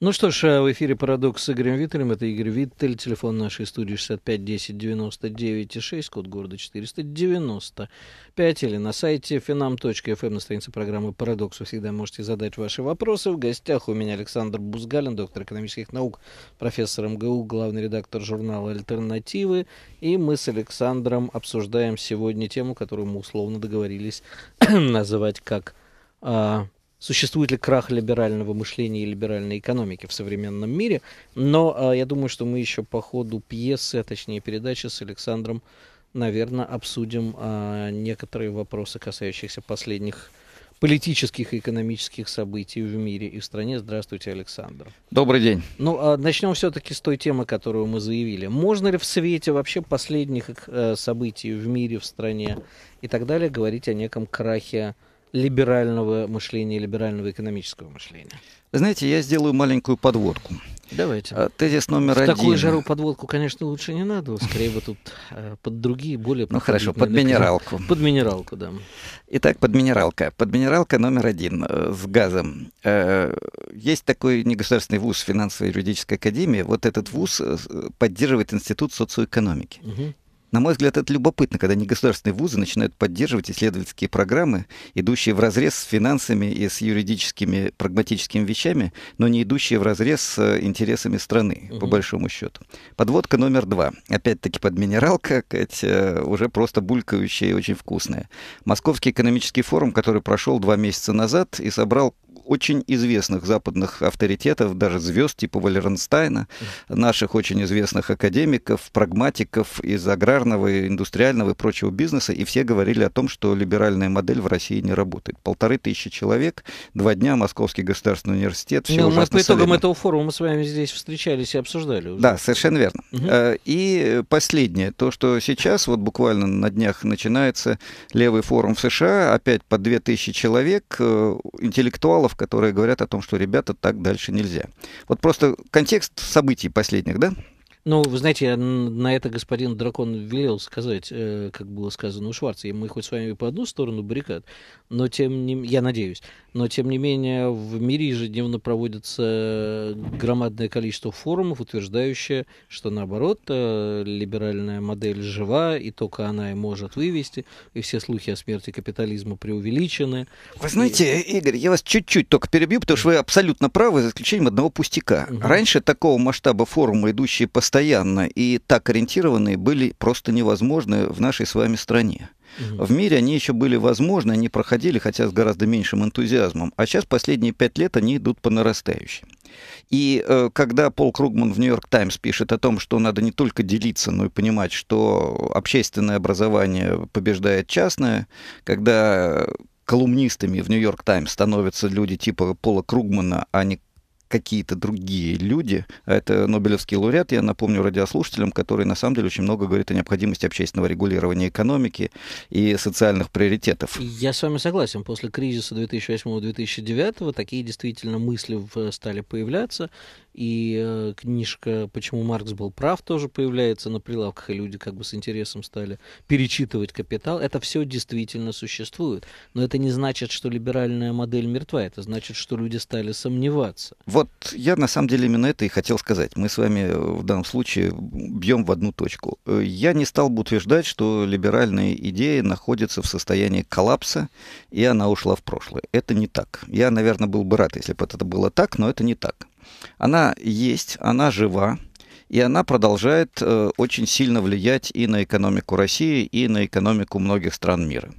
Ну что ж, э, в эфире «Парадокс» с Игорем Виттелем. Это Игорь Виттель. Телефон нашей студии 65 10 99 6, код города 495. Или на сайте finam.fm эм, на странице программы «Парадокс» вы всегда можете задать ваши вопросы. В гостях у меня Александр Бузгалин, доктор экономических наук, профессор МГУ, главный редактор журнала «Альтернативы». И мы с Александром обсуждаем сегодня тему, которую мы условно договорились называть как а, существует ли крах либерального мышления и либеральной экономики в современном мире. Но а, я думаю, что мы еще по ходу пьесы, а точнее передачи с Александром, наверное, обсудим а, некоторые вопросы, касающиеся последних политических и экономических событий в мире и в стране. Здравствуйте, Александр. Добрый день. Ну, а, начнем все-таки с той темы, которую мы заявили. Можно ли в свете вообще последних э, событий в мире, в стране и так далее говорить о неком крахе либерального мышления, либерального экономического мышления. Знаете, я сделаю маленькую подводку. Давайте. А, тезис номер В один. Такую жару подводку, конечно, лучше не надо. Скорее бы тут э, под другие, более... Ну хорошо, под минералку. Под минералку, да. Итак, под минералка. Под минералка номер один э, с газом. Э, есть такой негосударственный вуз финансово-юридической академии. Вот этот вуз поддерживает Институт социоэкономики. Угу. На мой взгляд, это любопытно, когда негосударственные вузы начинают поддерживать исследовательские программы, идущие в разрез с финансами и с юридическими прагматическими вещами, но не идущие в разрез с э, интересами страны, угу. по большому счету. Подводка номер два. Опять-таки под минералка, Кать, э, уже просто булькающая и очень вкусная. Московский экономический форум, который прошел два месяца назад и собрал очень известных западных авторитетов, даже звезд типа Валернстайна, наших очень известных академиков, прагматиков из аграрных аграрного, индустриального и прочего бизнеса, и все говорили о том, что либеральная модель в России не работает. Полторы тысячи человек, два дня Московский государственный университет, все ну, Мы по итогам солидно. этого форума мы с вами здесь встречались и обсуждали. Уже. Да, совершенно верно. Угу. И последнее, то, что сейчас, вот буквально на днях начинается левый форум в США, опять по две тысячи человек, э, интеллектуалов, которые говорят о том, что, ребята, так дальше нельзя. Вот просто контекст событий последних, да? Ну, вы знаете, на это господин Дракон велел сказать, э, как было сказано у Шварца, и мы хоть с вами по одну сторону баррикад, но тем не... Я надеюсь. Но, тем не менее, в мире ежедневно проводится громадное количество форумов, утверждающее, что, наоборот, э, либеральная модель жива, и только она и может вывести, и все слухи о смерти капитализма преувеличены. Вы знаете, и... Игорь, я вас чуть-чуть только перебью, потому что вы абсолютно правы, за исключением одного пустяка. Угу. Раньше такого масштаба форума, идущие по постоянно и так ориентированные были просто невозможны в нашей с вами стране. Угу. В мире они еще были возможны, они проходили, хотя с гораздо меньшим энтузиазмом. А сейчас последние пять лет они идут по нарастающей. И э, когда Пол Кругман в Нью-Йорк Таймс пишет о том, что надо не только делиться, но и понимать, что общественное образование побеждает частное, когда колумнистами в Нью-Йорк Таймс становятся люди типа Пола Кругмана, а не какие-то другие люди. Это Нобелевский лауреат, я напомню радиослушателям, который на самом деле очень много говорит о необходимости общественного регулирования экономики и социальных приоритетов. Я с вами согласен. После кризиса 2008-2009 такие действительно мысли э, стали появляться. И э, книжка «Почему Маркс был прав» тоже появляется на прилавках, и люди как бы с интересом стали перечитывать «Капитал». Это все действительно существует. Но это не значит, что либеральная модель мертва. Это значит, что люди стали сомневаться. Вот я на самом деле именно это и хотел сказать. Мы с вами э, в данном случае бьем в одну точку. Э, я не стал бы утверждать, что либеральная идея находится в состоянии коллапса, и она ушла в прошлое. Это не так. Я, наверное, был бы рад, если бы это было так, но это не так она есть, она жива, и она продолжает э, очень сильно влиять и на экономику России, и на экономику многих стран мира.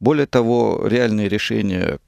Более того, реальные решения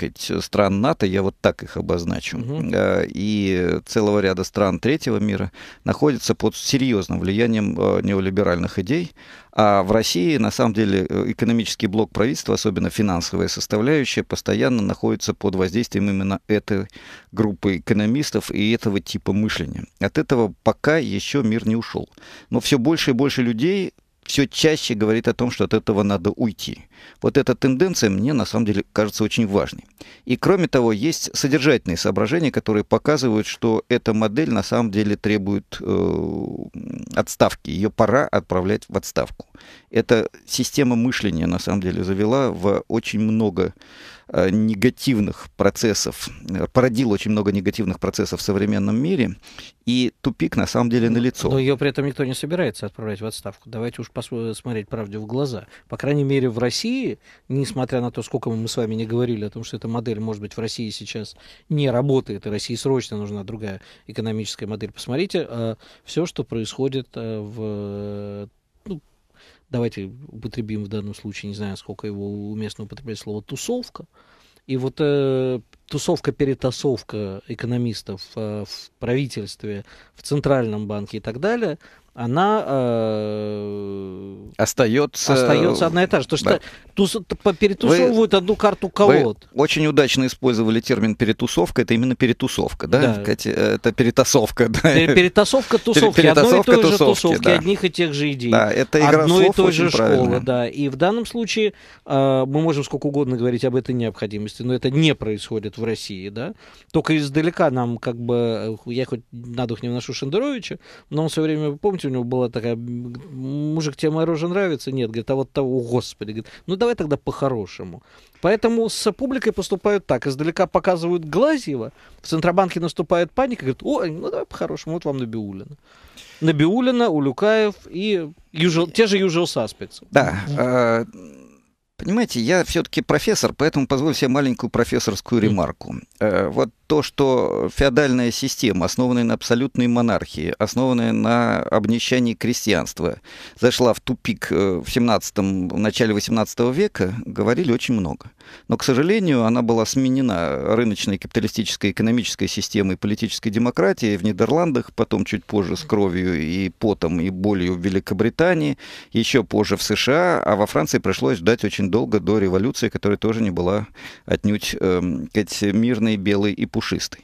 стран НАТО, я вот так их обозначу, угу. э, и целого ряда стран третьего мира находятся под серьезным влиянием э, неолиберальных идей, а в России, на самом деле, э, экономический блок правительства, особенно финансовая составляющая, постоянно находится под воздействием именно этой группы экономистов и этого типа мышления. От этого пока еще мир не ушел. Но все больше и больше людей все чаще говорит о том, что от этого надо уйти. Вот эта тенденция мне на самом деле кажется очень важной. И кроме того, есть содержательные соображения, которые показывают, что эта модель на самом деле требует э, отставки. Ее пора отправлять в отставку. Эта система мышления на самом деле завела в очень много Э, негативных процессов, э, породил очень много негативных процессов в современном мире, и тупик на самом деле ну, налицо. Но ее при этом никто не собирается отправлять в отставку. Давайте уж посмотреть правде в глаза. По крайней мере, в России, несмотря на то, сколько мы с вами не говорили о том, что эта модель, может быть, в России сейчас не работает, и России срочно нужна другая экономическая модель, посмотрите, э, все, что происходит в давайте употребим в данном случае, не знаю, сколько его уместно употреблять слово «тусовка», и вот э, тусовка-перетасовка экономистов э, в правительстве, в Центральном банке и так далее – она э, остается, остается одна и та же. То, что да. тус, перетусовывают вы, одну карту колод. Вы очень удачно использовали термин перетусовка. Это именно перетусовка, да? да. Э, это перетасовка. Да? Перетасовка тусовки. Перетасовка, одной и той тусовки, же тусовки, да. одних и тех же идей. Да, это игра одной слов и той же школы, да. И в данном случае э, мы можем сколько угодно говорить об этой необходимости, но это не происходит в России, да. Только издалека нам как бы, э, я хоть на дух не вношу Шендеровича, но он все время, помните, знаете, у него была такая, мужик, тебе моя рожа нравится? Нет, говорит, а вот того, о, господи, говорит, ну давай тогда по-хорошему. Поэтому с публикой поступают так, издалека показывают Глазьева, в Центробанке наступает паника, говорит, о, ну давай по-хорошему, вот вам Набиулина. Набиулина, Улюкаев и usual, те же usual suspects. Да, а, Понимаете, я все-таки профессор, поэтому позволю себе маленькую профессорскую ремарку. Э, вот то, что феодальная система, основанная на абсолютной монархии, основанная на обнищании крестьянства, зашла в тупик э, в 17 в начале 18 века, говорили очень много. Но, к сожалению, она была сменена рыночной капиталистической экономической системой политической демократии в Нидерландах, потом чуть позже с кровью и потом и болью в Великобритании, еще позже в США, а во Франции пришлось ждать очень долго до революции, которая тоже не была отнюдь э, мирной, белой и пушистый.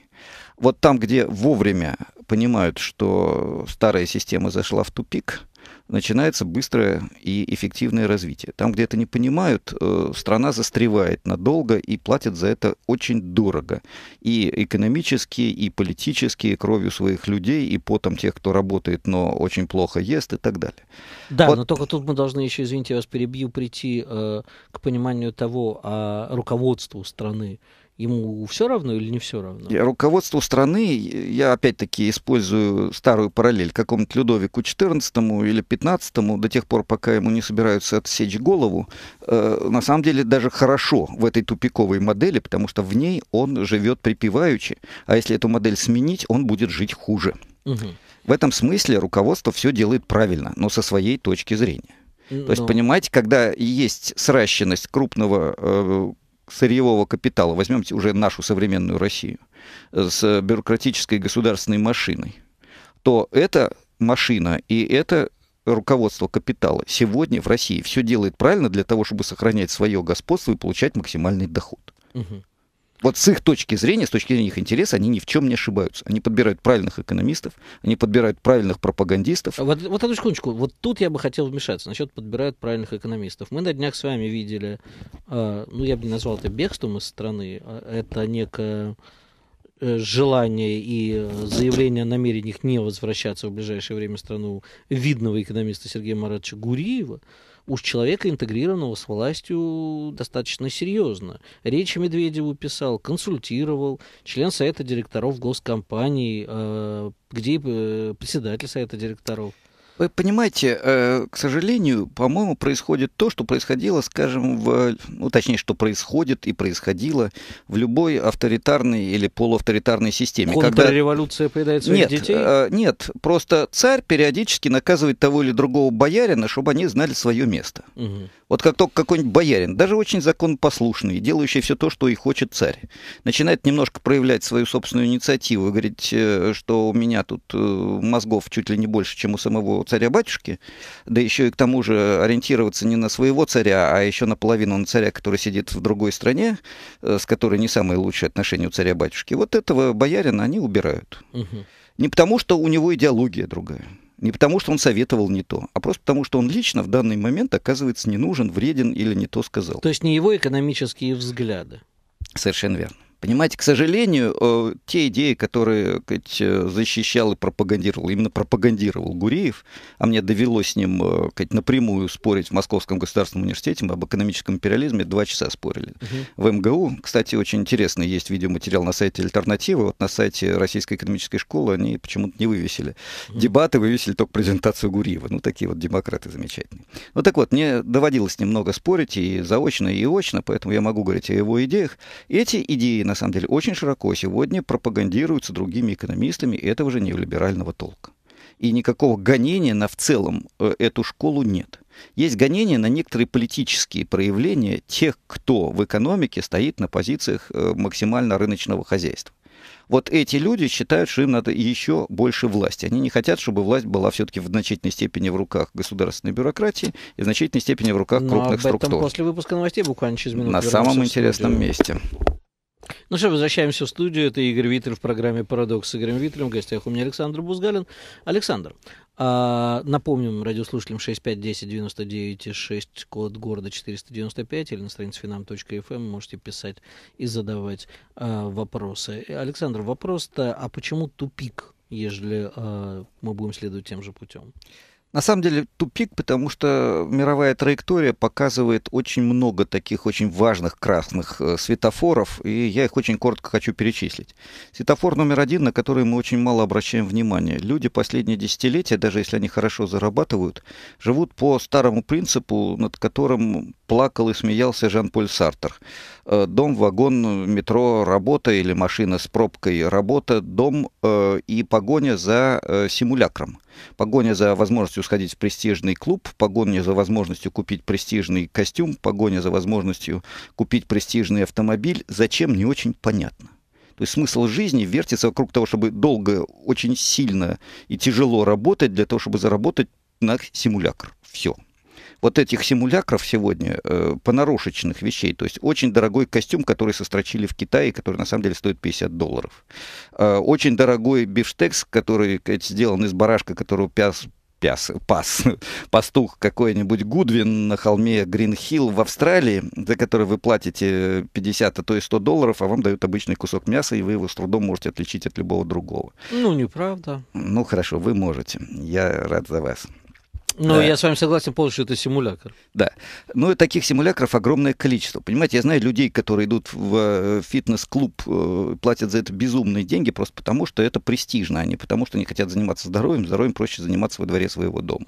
Вот там, где вовремя понимают, что старая система зашла в тупик, начинается быстрое и эффективное развитие. Там, где это не понимают, э, страна застревает надолго и платит за это очень дорого. И экономически, и политически, и кровью своих людей, и потом тех, кто работает, но очень плохо ест и так далее. Да, вот. но только тут мы должны еще, извините, я вас перебью, прийти э, к пониманию того, а руководству страны Ему все равно или не все равно? Руководству страны, я опять-таки использую старую параллель какому-то Людовику XIV или XV, до тех пор, пока ему не собираются отсечь голову, э, на самом деле даже хорошо в этой тупиковой модели, потому что в ней он живет припеваючи, а если эту модель сменить, он будет жить хуже. Угу. В этом смысле руководство все делает правильно, но со своей точки зрения. То есть, но... понимаете, когда есть сращенность крупного э, сырьевого капитала, возьмемте уже нашу современную Россию, э, с бюрократической государственной машиной, то эта машина и это руководство капитала сегодня в России все делает правильно для того, чтобы сохранять свое господство и получать максимальный доход. Угу вот с их точки зрения, с точки зрения их интереса, они ни в чем не ошибаются. Они подбирают правильных экономистов, они подбирают правильных пропагандистов. Вот, вот одну секундочку, вот тут я бы хотел вмешаться насчет подбирают правильных экономистов. Мы на днях с вами видели, э, ну я бы не назвал это бегством из страны, а это некое э, желание и заявление о намерениях не возвращаться в ближайшее время в страну видного экономиста Сергея Маратовича Гуриева, уж человека, интегрированного с властью достаточно серьезно. Речи Медведеву писал, консультировал, член Совета директоров госкомпаний, э, где э, председатель Совета директоров. Вы понимаете, э, к сожалению, по-моему, происходит то, что происходило, скажем, в, ну, точнее, что происходит и происходило в любой авторитарной или полуавторитарной системе. Контрреволюция когда... поедает своих нет, детей? Э, нет, просто царь периодически наказывает того или другого боярина, чтобы они знали свое место. Угу. Вот как только какой-нибудь боярин, даже очень законопослушный, делающий все то, что и хочет царь, начинает немножко проявлять свою собственную инициативу и говорить, э, что у меня тут э, мозгов чуть ли не больше, чем у самого царя-батюшки, да еще и к тому же ориентироваться не на своего царя, а еще на половину на царя, который сидит в другой стране, э, с которой не самые лучшие отношения у царя-батюшки, вот этого боярина они убирают. Угу. Не потому, что у него идеология другая. Не потому, что он советовал не то, а просто потому, что он лично в данный момент оказывается не нужен, вреден или не то сказал. То есть не его экономические взгляды. Совершенно верно. Понимаете, к сожалению, э, те идеи, которые сказать, э, э, защищал и пропагандировал, именно пропагандировал Гуриев, а мне довелось с ним сказать, напрямую спорить в Московском государственном университете, мы об экономическом империализме два часа спорили угу. в МГУ. Кстати, очень интересно, есть видеоматериал на сайте «Альтернативы», вот на сайте Российской экономической школы они почему-то не вывесили. Угу. Дебаты вывесили только презентацию Гуриева. Ну, такие вот демократы замечательные. Ну, так вот, мне доводилось немного спорить и заочно, и очно, поэтому я могу говорить о его идеях. Эти идеи, на самом деле очень широко а сегодня пропагандируются другими экономистами этого же неолиберального толка. И никакого гонения на в целом э, эту школу нет. Есть гонение на некоторые политические проявления тех, кто в экономике стоит на позициях э, максимально рыночного хозяйства. Вот эти люди считают, что им надо еще больше власти. Они не хотят, чтобы власть была все-таки в значительной степени в руках государственной бюрократии и в значительной степени в руках Но крупных об этом структур. После выпуска новостей буквально через минуту. На самом интересном месте. Ну что, возвращаемся в студию. Это Игорь Виттель в программе «Парадокс» с Игорем Виттелем. В гостях у меня Александр Бузгалин. Александр, а, напомним радиослушателям 6510-99-6, код города 495, или на странице finam.fm эм можете писать и задавать а, вопросы. Александр, вопрос-то, а почему тупик, если а, мы будем следовать тем же путем? На самом деле тупик, потому что мировая траектория показывает очень много таких очень важных красных э, светофоров, и я их очень коротко хочу перечислить. Светофор номер один, на который мы очень мало обращаем внимание. Люди последние десятилетия, даже если они хорошо зарабатывают, живут по старому принципу, над которым плакал и смеялся Жан-Поль Сартер. Э, дом, вагон, метро, работа или машина с пробкой, работа, дом э, и погоня за э, симулякром. Погоня за возможностью сходить в престижный клуб, погоня за возможностью купить престижный костюм, погоня за возможностью купить престижный автомобиль. Зачем, не очень понятно. То есть смысл жизни вертится вокруг того, чтобы долго, очень сильно и тяжело работать для того, чтобы заработать на симулятор. Все вот этих симулякров сегодня э, понарошечных вещей, то есть очень дорогой костюм, который сострочили в Китае, который на самом деле стоит 50 долларов. Э, очень дорогой бифштекс, который сказать, сделан из барашка, которого пяс пяс, пас, пастух какой-нибудь Гудвин на холме Гринхилл в Австралии, за который вы платите 50, а то и 100 долларов, а вам дают обычный кусок мяса, и вы его с трудом можете отличить от любого другого. Ну, неправда. Ну, хорошо, вы можете. Я рад за вас. Ну, да. я с вами согласен полностью, это симулятор. Да. Ну, и таких симулякров огромное количество. Понимаете, я знаю людей, которые идут в э, фитнес-клуб, э, платят за это безумные деньги просто потому, что это престижно, а не потому, что они хотят заниматься здоровьем. Здоровьем проще заниматься во дворе своего дома.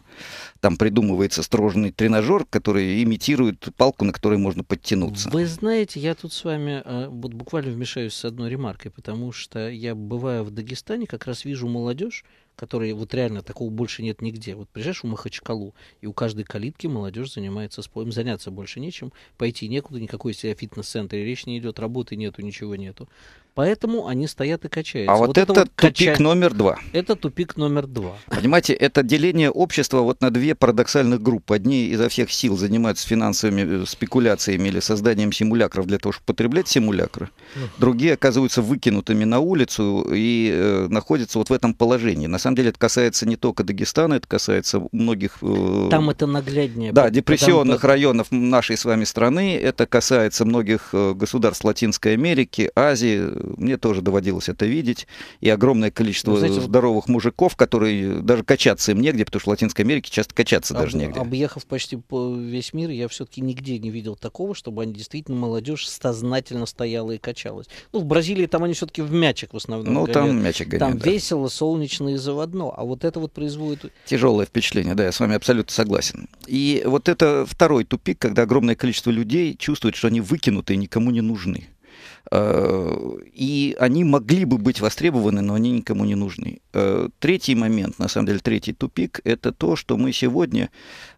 Там придумывается строжный тренажер, который имитирует палку, на которой можно подтянуться. Вы знаете, я тут с вами э, вот буквально вмешаюсь с одной ремаркой, потому что я бываю в Дагестане, как раз вижу молодежь, которые вот реально такого больше нет нигде. Вот приезжаешь в Махачкалу, и у каждой калитки молодежь занимается споем, заняться больше нечем, пойти некуда, никакой себя фитнес-центре речь не идет, работы нету, ничего нету. Поэтому они стоят и качаются. А вот, вот это, это вот тупик кача... номер два. Это тупик номер два. Понимаете, это деление общества вот на две парадоксальных группы. Одни изо всех сил занимаются финансовыми э, спекуляциями или созданием симулякров для того, чтобы потреблять симулякры. Ну. Другие оказываются выкинутыми на улицу и э, находятся вот в этом положении. На самом деле это касается не только Дагестана, это касается многих... Э, Там это нагляднее. Да, депрессионных потому... районов нашей с вами страны. Это касается многих э, государств Латинской Америки, Азии, мне тоже доводилось это видеть. И огромное количество знаете, здоровых мужиков, которые даже качаться им негде, потому что в Латинской Америке часто качаться об, даже негде. Объехав почти весь мир, я все-таки нигде не видел такого, чтобы они действительно молодежь сознательно стояла и качалась. Ну, в Бразилии там они все-таки в мячик в основном. Ну, гоняют. там мячик гоняют. Там да. весело, солнечно и заводно. А вот это вот производит... Тяжелое впечатление, да, я с вами абсолютно согласен. И вот это второй тупик, когда огромное количество людей чувствует, что они выкинуты и никому не нужны. Э, и они могли бы быть востребованы, но они никому не нужны. Э, третий момент, на самом деле третий тупик, это то, что мы сегодня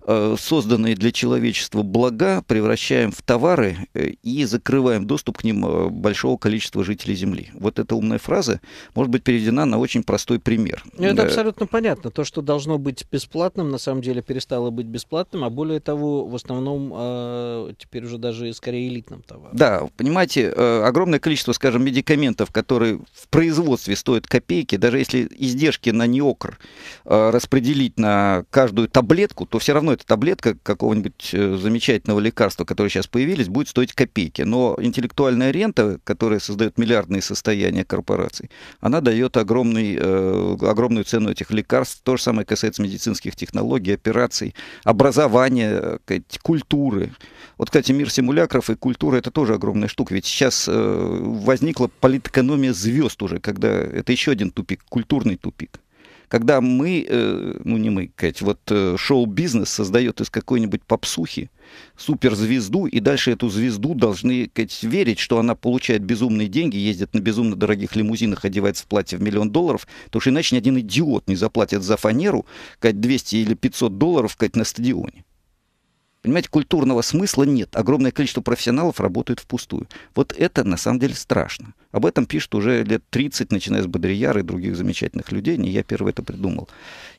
Э, созданные для человечества блага превращаем в товары э, и закрываем доступ к ним э, большого количества жителей Земли. Вот эта умная фраза может быть переведена на очень простой пример. Ну, это абсолютно понятно. То, что должно быть бесплатным, на самом деле перестало быть бесплатным, а более того, в основном теперь уже даже скорее элитным товаром. Да, понимаете, огромное количество, скажем, медикаментов, которые в производстве стоят копейки, даже если издержки на неокр распределить на каждую таблетку, то все равно эта таблетка какого-нибудь э, замечательного лекарства, которые сейчас появились, будет стоить копейки. Но интеллектуальная рента, которая создает миллиардные состояния корпораций, она дает огромный, э, огромную цену этих лекарств. То же самое касается медицинских технологий, операций, образования, э, культуры. Вот, кстати, мир симулякров и культура — это тоже огромная штука. Ведь сейчас э, возникла политэкономия звезд уже, когда это еще один тупик, культурный тупик когда мы, э, ну не мы, Кать, вот э, шоу-бизнес создает из какой-нибудь попсухи суперзвезду, и дальше эту звезду должны Кать, верить, что она получает безумные деньги, ездит на безумно дорогих лимузинах, одевается в платье в миллион долларов, потому что иначе ни один идиот не заплатит за фанеру, Кать, 200 или 500 долларов, Кать, на стадионе. Понимаете, культурного смысла нет. Огромное количество профессионалов работают впустую. Вот это на самом деле страшно. Об этом пишут уже лет 30, начиная с Бодрияра и других замечательных людей. Не я первый это придумал.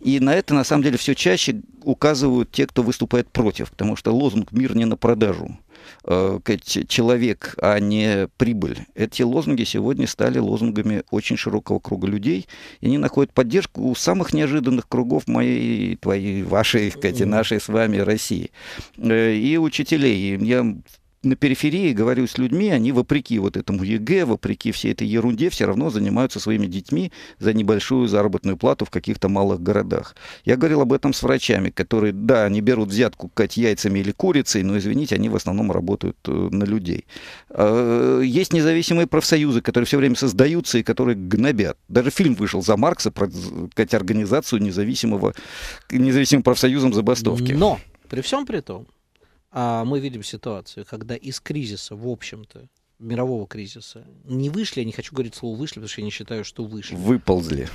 И на это на самом деле все чаще указывают те, кто выступает против, потому что лозунг «мир не на продажу» Э, человек, а не прибыль. Эти лозунги сегодня стали лозунгами очень широкого круга людей, и они находят поддержку у самых неожиданных кругов моей, твоей, вашей, Кати, нашей с вами России. Э, и учителей. Я на периферии говорю с людьми, они вопреки вот этому ЕГЭ, вопреки всей этой ерунде, все равно занимаются своими детьми за небольшую заработную плату в каких-то малых городах. Я говорил об этом с врачами, которые, да, они берут взятку кать яйцами или курицей, но, извините, они в основном работают э, на людей. А, есть независимые профсоюзы, которые все время создаются и которые гнобят. Даже фильм вышел за Маркса про кать, организацию независимого, независимым профсоюзом забастовки. Но при всем при том, а, мы видим ситуацию, когда из кризиса, в общем-то, мирового кризиса, не вышли, я не хочу говорить слово вышли, потому что я не считаю, что вышли. Выползли.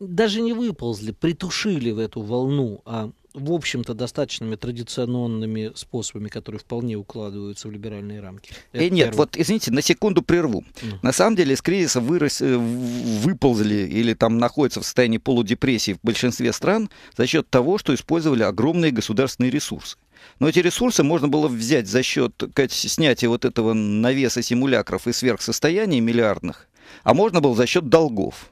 Даже не выползли, притушили в эту волну, а в общем-то, достаточными традиционными способами, которые вполне укладываются в либеральные рамки. Э, нет, первое. вот, извините, на секунду прерву. Mm. На самом деле из кризиса вырос, э, выползли или там находятся в состоянии полудепрессии в большинстве стран за счет того, что использовали огромные государственные ресурсы. Но эти ресурсы можно было взять за счет снятия вот этого навеса симулякров и сверхсостояний миллиардных, а можно было за счет долгов.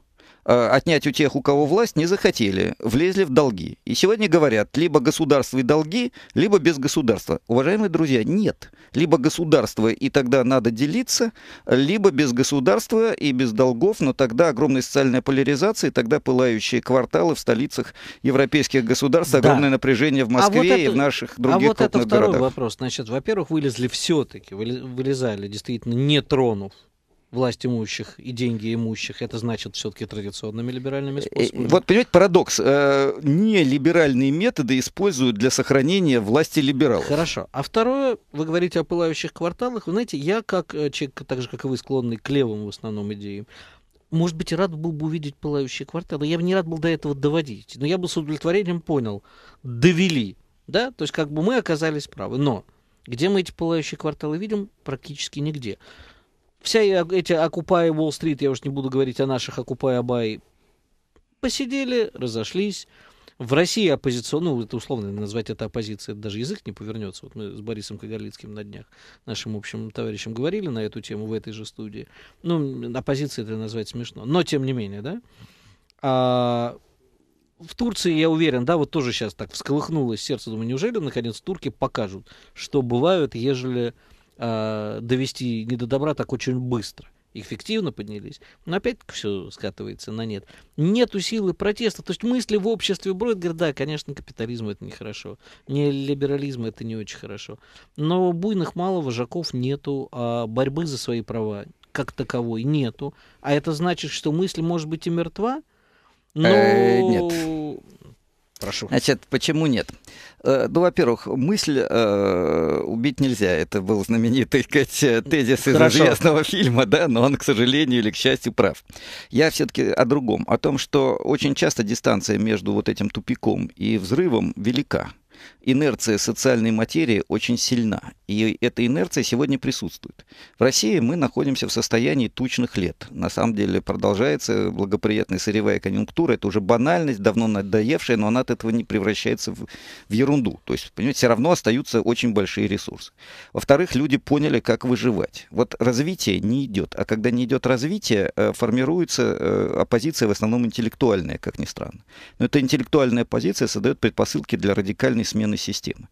Э, отнять у тех, у кого власть, не захотели, влезли в долги. И сегодня говорят, либо государство и долги, либо без государства. Уважаемые друзья, нет. Либо государство, и тогда надо делиться, либо без государства и без долгов, но тогда огромная социальная поляризация, и тогда пылающие кварталы в столицах европейских государств, да. огромное напряжение в а Москве а вот это, и в наших других городах. а вот это второй городах. вопрос. Значит, во-первых, вылезли все-таки, вылезали, действительно, не тронув власть имущих и деньги имущих, это значит все-таки традиционными либеральными э, э, способами. Вот, понимаете, парадокс. Э, нелиберальные методы используют для сохранения власти либералов. Хорошо. А второе, вы говорите о пылающих кварталах. Вы знаете, я как человек, так же, как и вы, склонный к левым в основном идеям, может быть, и рад был бы увидеть пылающие кварталы. Я бы не рад был до этого доводить. Но я бы с удовлетворением понял. Довели. Да? То есть, как бы мы оказались правы. Но где мы эти пылающие кварталы видим? Практически нигде. Все эти окупая Уолл-стрит, я уж не буду говорить о наших окупая Бай посидели, разошлись. В России оппозицион, ну, это условно назвать это оппозицией, это даже язык не повернется. Вот мы с Борисом Кагарлицким на днях, нашим общим товарищем, говорили на эту тему в этой же студии. Ну, оппозиция это назвать смешно, но тем не менее, да. А, в Турции, я уверен, да, вот тоже сейчас так всколыхнулось сердце, думаю, неужели, наконец, турки покажут, что бывают, ежели э, довести не до добра так очень быстро. Эффективно поднялись, но опять все скатывается на нет. Нету силы протеста. То есть мысли в обществе бродят, говорят, да, конечно, капитализм это нехорошо, не либерализм это не очень хорошо. Но буйных мало, вожаков нету, а борьбы за свои права как таковой нету. А это значит, что мысль может быть и мертва, э, но... Э, нет. Прошу. Значит, почему нет? Э, ну, во-первых, мысль э, убить нельзя. Это был знаменитый как, э, тезис из Хорошо. известного фильма, да, но он, к сожалению или к счастью, прав. Я все-таки о другом, о том, что очень часто дистанция между вот этим тупиком и взрывом велика инерция социальной материи очень сильна. И эта инерция сегодня присутствует. В России мы находимся в состоянии тучных лет. На самом деле продолжается благоприятная сырьевая конъюнктура. Это уже банальность, давно надоевшая, но она от этого не превращается в, в ерунду. То есть, понимаете, все равно остаются очень большие ресурсы. Во-вторых, люди поняли, как выживать. Вот развитие не идет. А когда не идет развитие, э, формируется э, оппозиция в основном интеллектуальная, как ни странно. Но эта интеллектуальная оппозиция создает предпосылки для радикальной смены системы.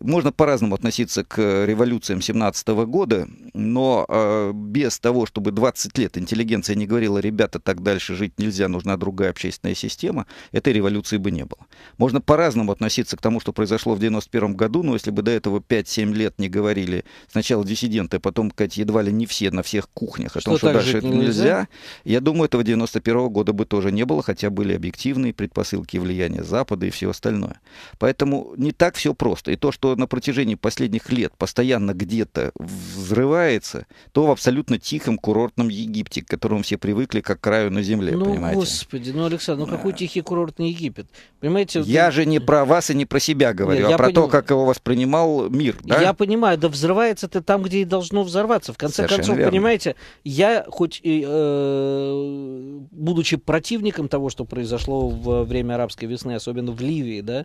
Можно по-разному относиться к э, революциям 17 года, но э, без того, чтобы 20 лет интеллигенция не говорила, ребята, так дальше жить нельзя, нужна другая общественная система, этой революции бы не было. Можно по-разному относиться к тому, что произошло в 91 году, но если бы до этого 5-7 лет не говорили сначала диссиденты, а потом, как едва ли не все на всех кухнях о том, что, что дальше это нельзя, нельзя, я думаю, этого 91 -го года бы тоже не было, хотя были объективные предпосылки влияния Запада и все остальное. Поэтому не так все просто. И то, что что на протяжении последних лет постоянно где-то взрывается, то в абсолютно тихом курортном Египте, к которому все привыкли как к краю на земле, ну, понимаете? господи, ну, Александр, ну да. какой тихий курортный Египет? Понимаете? Я вот... же не про вас и не про себя говорю, Нет, а про поним... то, как его воспринимал мир, да? Я понимаю, да взрывается это там, где и должно взорваться. В конце Совершенно концов, верно. понимаете, я хоть, и, э, будучи противником того, что произошло во время арабской весны, особенно в Ливии, да,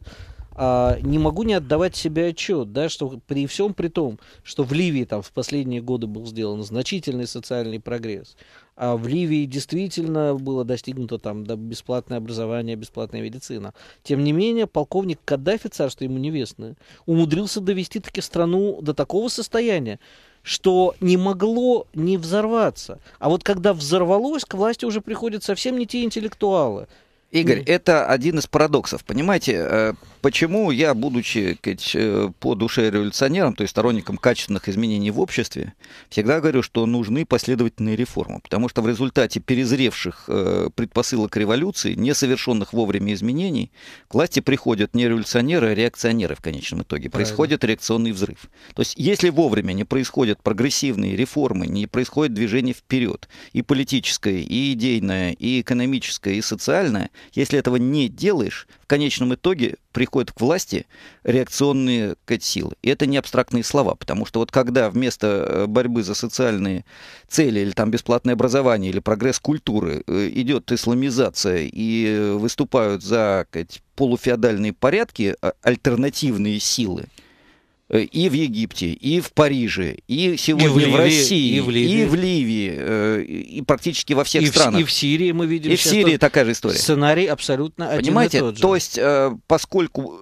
а, не могу не отдавать себе отчет, да, что при всем при том, что в Ливии там в последние годы был сделан значительный социальный прогресс, а в Ливии действительно было достигнуто там да, бесплатное образование, бесплатная медицина. Тем не менее, полковник Каддафи, царство ему невестное, умудрился довести таки страну до такого состояния, что не могло не взорваться. А вот когда взорвалось, к власти уже приходят совсем не те интеллектуалы, Игорь, mm. это один из парадоксов, понимаете? Э, Почему я, будучи э, по душе революционером, то есть сторонником качественных изменений в обществе, всегда говорю, что нужны последовательные реформы. Потому что в результате перезревших э, предпосылок революции, несовершенных вовремя изменений, к власти приходят не революционеры, а реакционеры в конечном итоге. Правильно. Происходит реакционный взрыв. То есть если вовремя не происходят прогрессивные реформы, не происходит движение вперед, и политическое, и идейное, и экономическое, и социальное, если этого не делаешь, в конечном итоге приходят к власти реакционные силы. И это не абстрактные слова, потому что вот когда вместо э, борьбы за социальные цели или там бесплатное образование или прогресс культуры э, идет исламизация и э, выступают за полуфеодальные порядки а, альтернативные силы – Э, и в Египте, и в Париже, и сегодня и в, Ливии, в России, и в Ливии, и, в Ливии, э, и практически во всех и странах. В, и в Сирии мы видим. И в Сирии такая же история. Сценарий абсолютно один и тот же. То есть, э, поскольку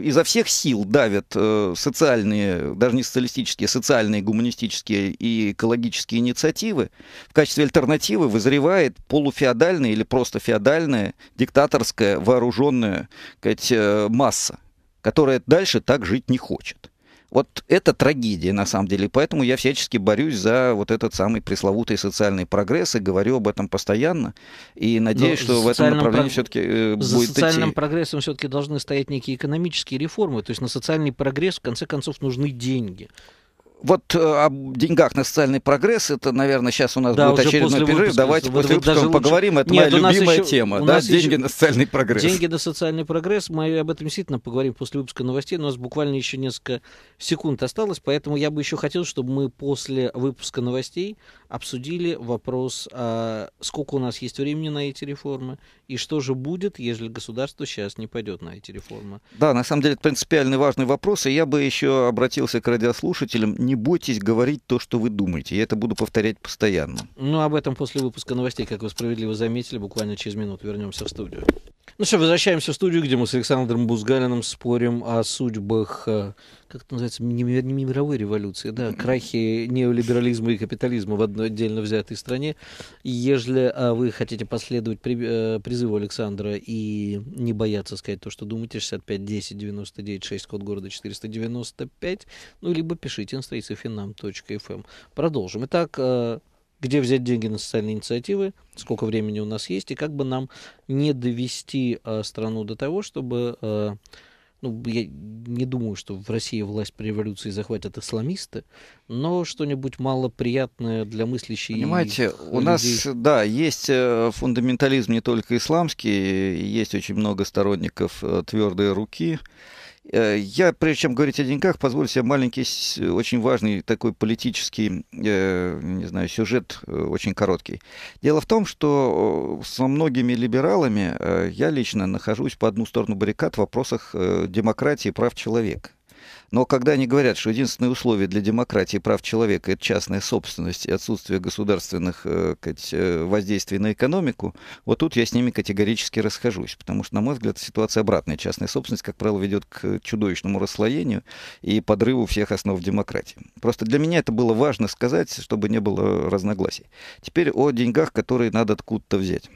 изо всех сил давят социальные, даже не социалистические, социальные, гуманистические и экологические инициативы, в качестве альтернативы вызревает полуфеодальная или просто феодальная диктаторская вооруженная сказать, масса которая дальше так жить не хочет. Вот это трагедия, на самом деле. поэтому я всячески борюсь за вот этот самый пресловутый социальный прогресс и говорю об этом постоянно. И надеюсь, Но ну, что в этом направлении прог... все-таки э, будет идти. За социальным прогрессом все-таки должны стоять некие экономические реформы. То есть на социальный прогресс, в конце концов, нужны деньги вот э, о деньгах на социальный прогресс, это, наверное, сейчас у нас да, будет очередной перерыв. Выпуска, Давайте после выпуска поговорим. Это Нет, моя любимая еще, тема. Да? Деньги еще... на социальный прогресс. Деньги на социальный прогресс. Мы об этом действительно поговорим после выпуска новостей. У нас буквально еще несколько секунд осталось, поэтому я бы еще хотел, чтобы мы после выпуска новостей обсудили вопрос, а, сколько у нас есть времени на эти реформы, и что же будет, если государство сейчас не пойдет на эти реформы. Да, на самом деле это принципиально важный вопрос, и я бы еще обратился к радиослушателям. Не бойтесь говорить то, что вы думаете. Я это буду повторять постоянно. Ну, об этом после выпуска новостей, как вы справедливо заметили, буквально через минуту вернемся в студию. Ну что, возвращаемся в студию, где мы с Александром Бузгалиным спорим о судьбах, э, как это называется, не мировой революции, да, крахи неолиберализма и капитализма в одном одной отдельно взятой стране. Ежели а вы хотите последовать при, э, призыву Александра и не бояться сказать то, что думаете, 65 10 99 6, код города 495, ну, либо пишите на instraicefinam.fm. Эм. Продолжим. Итак, э, где взять деньги на социальные инициативы, сколько времени у нас есть, и как бы нам не довести э, страну до того, чтобы... Э, ну, я не думаю, что в России власть при революции захватят исламисты, но что-нибудь малоприятное для мыслящей Понимаете, у людей. нас, да, есть э, фундаментализм не только исламский, есть очень много сторонников э, твердой руки, Э, я, прежде чем говорить о деньгах, позволю себе маленький, очень важный такой политический, э, не знаю, сюжет, э, очень короткий. Дело в том, что со многими либералами я лично нахожусь по одну сторону баррикад в вопросах демократии и прав человека. Но когда они говорят, что единственное условие для демократии и прав человека – это частная собственность и отсутствие государственных э, сказать, э, воздействий на экономику, вот тут я с ними категорически расхожусь. Потому что, на мой взгляд, ситуация обратная. Частная собственность, как правило, ведет к чудовищному расслоению и подрыву всех основ демократии. Просто для меня это было важно сказать, чтобы не было разногласий. Теперь о деньгах, которые надо откуда-то взять.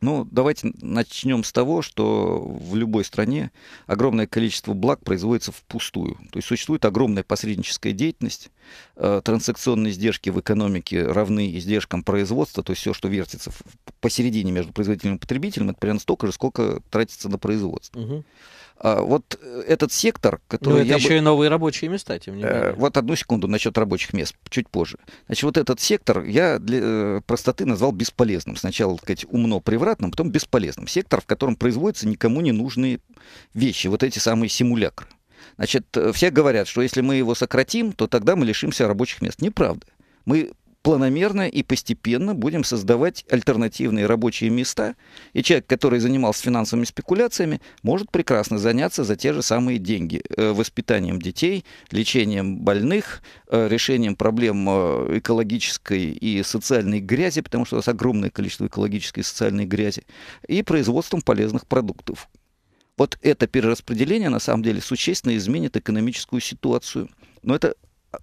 Ну, давайте начнем с того, что в любой стране огромное количество благ производится впустую. То есть существует огромная посредническая деятельность, э, транзакционные издержки в экономике равны издержкам производства, то есть все, что вертится посередине между производителем и потребителем, это примерно столько же, сколько тратится на производство. Угу. А, вот э, этот сектор, который... Ну, это я еще бы... и новые рабочие места, тем не э, менее. Вот одну секунду насчет рабочих мест, чуть позже. Значит, вот этот сектор я для э, простоты назвал бесполезным. Сначала, так сказать, умно превратным, потом бесполезным. Сектор, в котором производятся никому не нужные вещи, вот эти самые симулякры. Значит, все говорят, что если мы его сократим, то тогда мы лишимся рабочих мест. Неправда. Мы планомерно и постепенно будем создавать альтернативные рабочие места, и человек, который занимался финансовыми спекуляциями, может прекрасно заняться за те же самые деньги э, воспитанием детей, лечением больных, э, решением проблем э, экологической и социальной грязи, потому что у нас огромное количество экологической и социальной грязи, и производством полезных продуктов. Вот это перераспределение на самом деле существенно изменит экономическую ситуацию. Но это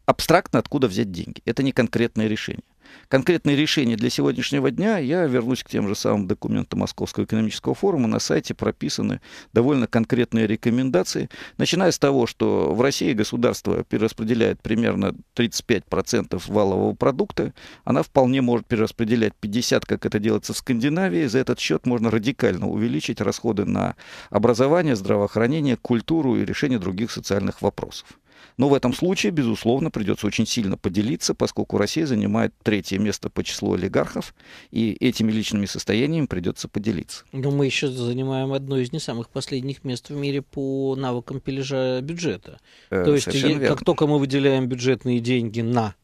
абстрактно, откуда взять деньги. Это не конкретное решение. Конкретные решения для сегодняшнего дня, я вернусь к тем же самым документам Московского экономического форума, на сайте прописаны довольно конкретные рекомендации, начиная с того, что в России государство перераспределяет примерно 35% валового продукта, она вполне может перераспределять 50%, как это делается в Скандинавии, за этот счет можно радикально увеличить расходы на образование, здравоохранение, культуру и решение других социальных вопросов. Но в этом случае, безусловно, придется очень сильно поделиться, поскольку Россия занимает третье место по числу олигархов, и этими личными состояниями придется поделиться. Но мы еще занимаем одно из не самых последних мест в мире по навыкам пилежа бюджета. Э, То есть, е- как только мы выделяем бюджетные деньги на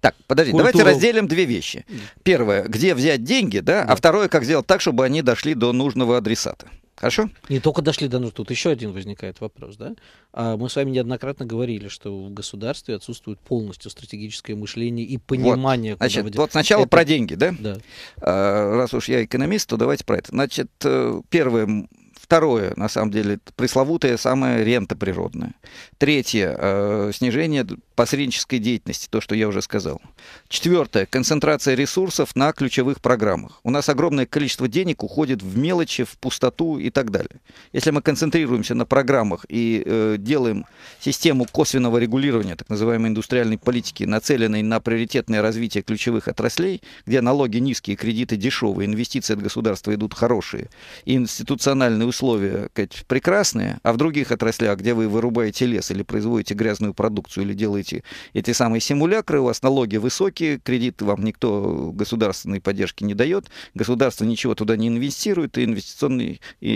так, подожди, Культуру. давайте разделим две вещи. Первое, где взять деньги, да, а да, а второе, как сделать так, чтобы они дошли до нужного адресата. Хорошо? Не только дошли до нужд. Тут еще один возникает вопрос, да? А мы с вами неоднократно говорили, что в государстве отсутствует полностью стратегическое мышление и понимание. Вот. Значит, выйдет. вот сначала это... про деньги, да? Да. А, раз уж я экономист, то давайте про это. Значит, э, первое Второе, на самом деле, пресловутая самая рента природная. Третье, э, снижение посреднической деятельности, то, что я уже сказал. Четвертое, концентрация ресурсов на ключевых программах. У нас огромное количество денег уходит в мелочи, в пустоту и так далее. Если мы концентрируемся на программах и э, делаем систему косвенного регулирования, так называемой индустриальной политики, нацеленной на приоритетное развитие ключевых отраслей, где налоги низкие, кредиты дешевые, инвестиции от государства идут хорошие, и институциональные условия сказать, прекрасные, а в других отраслях, где вы вырубаете лес или производите грязную продукцию, или делаете эти самые симулякры, у вас налоги высокие, кредит вам никто государственной поддержки не дает, государство ничего туда не инвестирует, и инвестиционной и,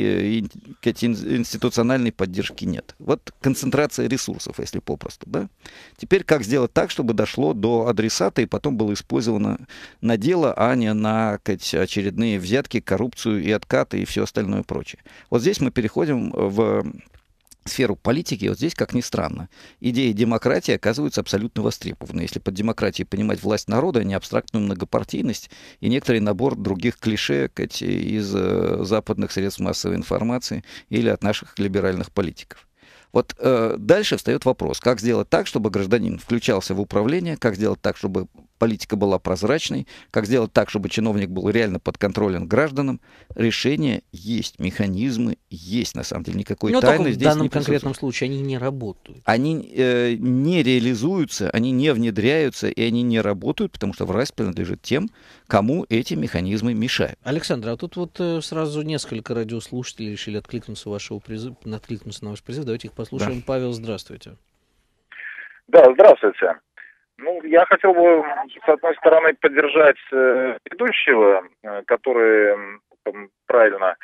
и, и институциональной поддержки нет. Вот концентрация ресурсов, если попросту. Да? Теперь как сделать так, чтобы дошло до адресата и потом было использовано на дело, а не на сказать, очередные взятки, коррупцию и откаты и все остальное прочее. Вот здесь мы переходим э, в э, сферу политики, вот здесь, как ни странно, идеи демократии оказываются абсолютно востребованы. Если под демократией понимать власть народа, а не абстрактную многопартийность и некоторый набор других клише э, из западных средств массовой информации или от наших либеральных политиков. Вот э, дальше встает вопрос, как сделать так, чтобы гражданин включался в управление, как сделать так, чтобы политика была прозрачной, как сделать так, чтобы чиновник был реально подконтролен гражданам. Решения есть, механизмы есть, на самом деле, никакой Но ну, а тайны здесь в данном не конкретном случае они не работают. Они э, не реализуются, они не внедряются, и они не работают, потому что власть принадлежит тем, кому эти механизмы мешают. Александр, а тут вот э, сразу несколько радиослушателей решили откликнуться, вашего призыв, откликнуться на ваш призыв. Давайте их послушаем. Да. Павел, здравствуйте. Да, здравствуйте. Ну, я хотел бы, с одной стороны, поддержать э, ведущего, э, который правильно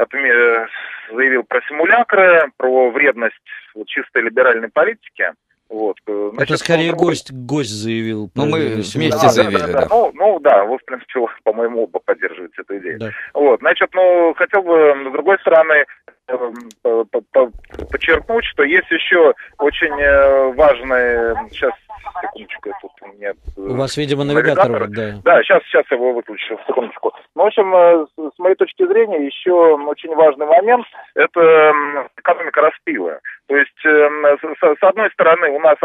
отме- э, заявил про симулякры, про вредность вот, чистой либеральной политики. Вот. Значит, э, Это скорее он... гость, гость заявил. Ну, мы вместе да, заявили. Да, да, да. Да. Ну, ну да, вы, в принципе, по-моему, оба поддерживаете эту идею. Да. Вот, значит, ну, хотел бы, с другой стороны, подчеркнуть, что есть еще очень важный сейчас статичка, тут у меня... Э, у вас, видимо, навигатор, навигатор. да. Да, сейчас, сейчас его выключу, секундочку. Ну, в общем, э, с моей точки зрения, еще очень важный момент – это экономика распила. То есть, эм, с одной стороны, у нас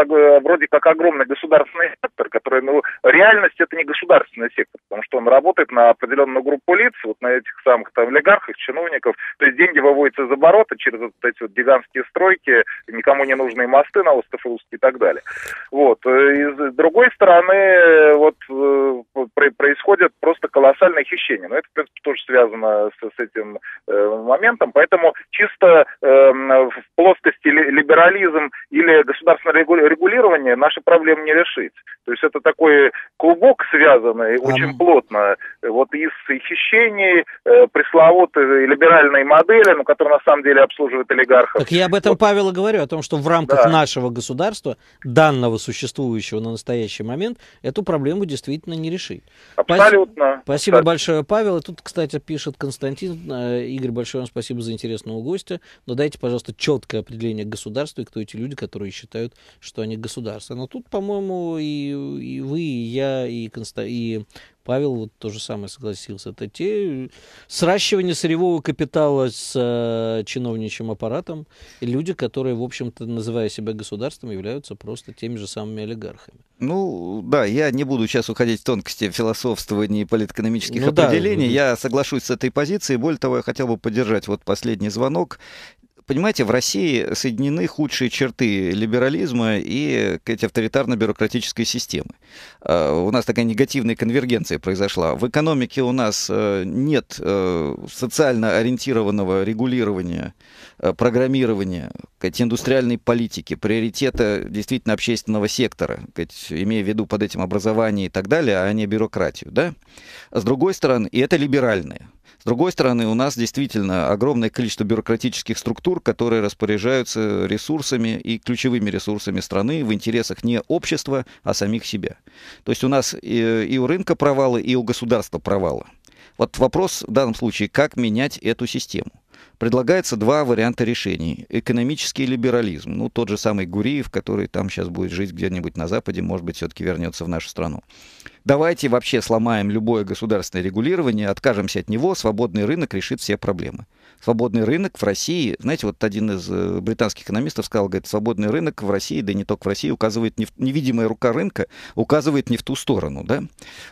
вроде как огромный государственный сектор, который, ну, реальность это не государственный сектор, потому что он работает на определенную группу лиц, вот на этих самых там олигархах, чиновников, то есть деньги выводятся из оборота через вот эти вот гигантские стройки, никому не нужные мосты на остров Русский и так далее. Вот. Э, и с другой стороны, э, вот э, происходит просто колоссальное хищение. Но это, в принципе, тоже связано с, с этим э, моментом, поэтому чисто э, в плоскости или либерализм, или государственное регулирование наши проблемы не решить. То есть это такой клубок связанный а... очень плотно. Вот из хищений, э, пресловутой либеральной модели, ну, которая на самом деле обслуживает олигархов. Так я об этом, вот. Павел, и говорю, о том, что в рамках да. нашего государства, данного существующего на настоящий момент, эту проблему действительно не решить. Абсолютно. Спасибо, спасибо Абсолютно. большое, Павел. И тут, кстати, пишет Константин. Э, Игорь, большое вам спасибо за интересного гостя. Но дайте, пожалуйста, четкое определение отношение к государству и кто эти люди, которые считают, что они государство. Но тут, по-моему, и, и вы, и я, и, Конста... и Павел вот то же самое согласился. Это те э, сращивание сырьевого капитала с э, чиновничьим аппаратом. И люди, которые, в общем-то, называя себя государством, являются просто теми же самыми олигархами. Ну, да, я не буду сейчас уходить в тонкости философствования и политэкономических ну, определений. Да. Ну, я соглашусь с этой позицией. Более того, я хотел бы поддержать вот последний звонок понимаете, в России соединены худшие черты либерализма и эти авторитарно-бюрократической системы. А, у нас такая негативная конвергенция произошла. В экономике у нас э, нет э, социально ориентированного регулирования, э, программирования, индустриальной политики, приоритета действительно общественного сектора, имея в виду под этим образование и так далее, а не бюрократию. Да? С другой стороны, и это либеральное с другой стороны, у нас действительно огромное количество бюрократических структур, которые распоряжаются ресурсами и ключевыми ресурсами страны в интересах не общества, а самих себя. То есть у нас и у рынка провалы, и у государства провалы. Вот вопрос в данном случае, как менять эту систему. Предлагается два варианта решений. Экономический либерализм, ну тот же самый Гуриев, который там сейчас будет жить где-нибудь на Западе, может быть, все-таки вернется в нашу страну. Давайте вообще сломаем любое государственное регулирование, откажемся от него, свободный рынок решит все проблемы свободный рынок в России, знаете, вот один из э, британских экономистов сказал, говорит, свободный рынок в России, да и не только в России, указывает не в, невидимая рука рынка, указывает не в ту сторону, да.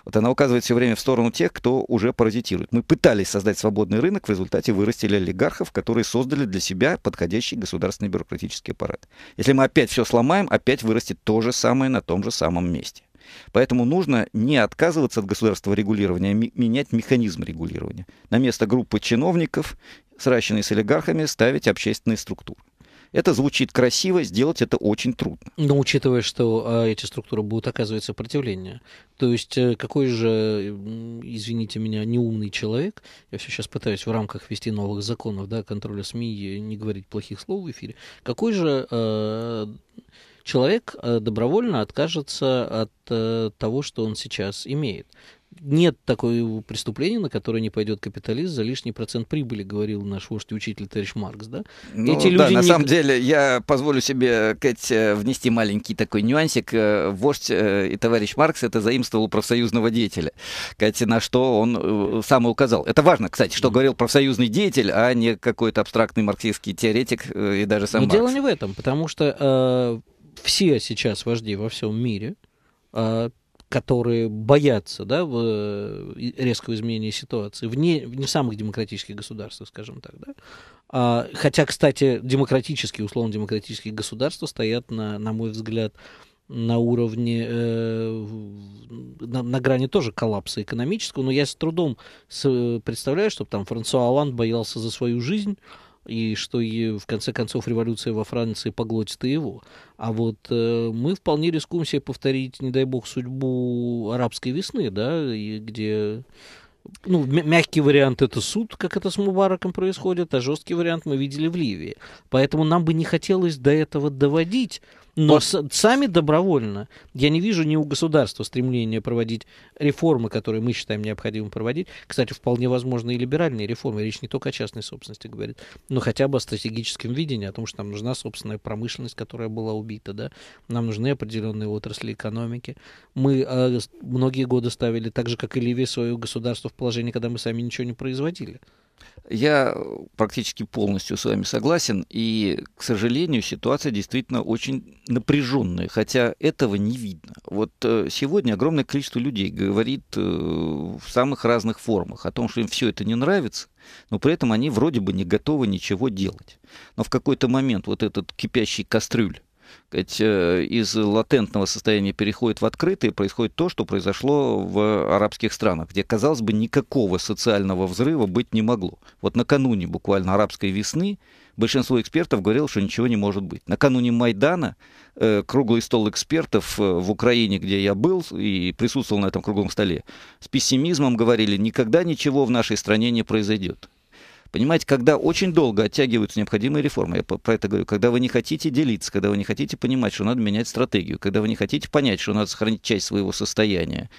Вот она указывает все время в сторону тех, кто уже паразитирует. Мы пытались создать свободный рынок, в результате вырастили олигархов, которые создали для себя подходящий государственный бюрократический аппарат. Если мы опять все сломаем, опять вырастет то же самое на том же самом месте. Поэтому нужно не отказываться от государственного регулирования, а менять механизм регулирования. На место группы чиновников сращенные с олигархами, ставить общественные структуры. Это звучит красиво, сделать это очень трудно. Но ну, учитывая, что а, эти структуры будут оказывать сопротивление, то есть э, какой же, извините меня, неумный человек, я все сейчас пытаюсь в рамках вести новых законов, да, контроля СМИ, не говорить плохих слов в эфире, какой же э, человек э, добровольно откажется от э, того, что он сейчас имеет нет такого преступления, на которое не пойдет капиталист за лишний процент прибыли, говорил наш вождь и учитель товарищ Маркс, да? Ну, Эти да, люди на не... самом деле я позволю себе, Кать, э, внести маленький такой нюансик. Э, вождь э, и товарищ Маркс это заимствовал у профсоюзного деятеля, Кать, на что он сам и указал. Это важно, кстати, что говорил профсоюзный деятель, а не какой-то абстрактный марксистский теоретик и даже сам Но Маркс. дело не в этом, потому что э, все сейчас вожди во всем мире э, которые боятся да, в э, резкого изменения ситуации, в не, в не самых демократических государствах, скажем так. Да? А, хотя, кстати, демократические, условно-демократические государства стоят, на, на мой взгляд, на уровне, э, на, на грани тоже коллапса экономического, но я с трудом с, э, представляю, чтобы там Франсуа Оланд боялся за свою жизнь, и что и, в конце концов революция во Франции поглотит и его. А вот э, мы вполне рискуем себе повторить, не дай бог, судьбу арабской весны, да, и где ну, мягкий вариант это суд, как это с Мубараком происходит, а жесткий вариант мы видели в Ливии. Поэтому нам бы не хотелось до этого доводить. Но вот. сами добровольно. Я не вижу ни у государства стремления проводить реформы, которые мы считаем необходимым проводить. Кстати, вполне возможно и либеральные реформы. Речь не только о частной собственности говорит, но хотя бы о стратегическом видении, о том, что нам нужна собственная промышленность, которая была убита. Да? Нам нужны определенные отрасли экономики. Мы э, многие годы ставили, так же, как и Ливия, свое государство в положении, когда мы сами ничего не производили. Я практически полностью с вами согласен, и, к сожалению, ситуация действительно очень напряженная, хотя этого не видно. Вот э, сегодня огромное количество людей говорит э, в самых разных формах о том, что им все это не нравится, но при этом они вроде бы не готовы ничего делать. Но в какой-то момент вот этот кипящий кастрюль Э, из латентного состояния переходит в открытое, происходит то, что произошло в арабских странах, где, казалось бы, никакого социального взрыва быть не могло. Вот накануне буквально арабской весны большинство экспертов говорило, что ничего не может быть. Накануне Майдана э, круглый стол экспертов э, в Украине, где я был и присутствовал на этом круглом столе, с пессимизмом говорили, никогда ничего в нашей стране не произойдет. Понимаете, когда очень долго оттягиваются необходимые реформы, я про это говорю, когда вы не хотите делиться, когда вы не хотите понимать, что надо менять стратегию, когда вы не хотите понять, что надо сохранить часть своего состояния,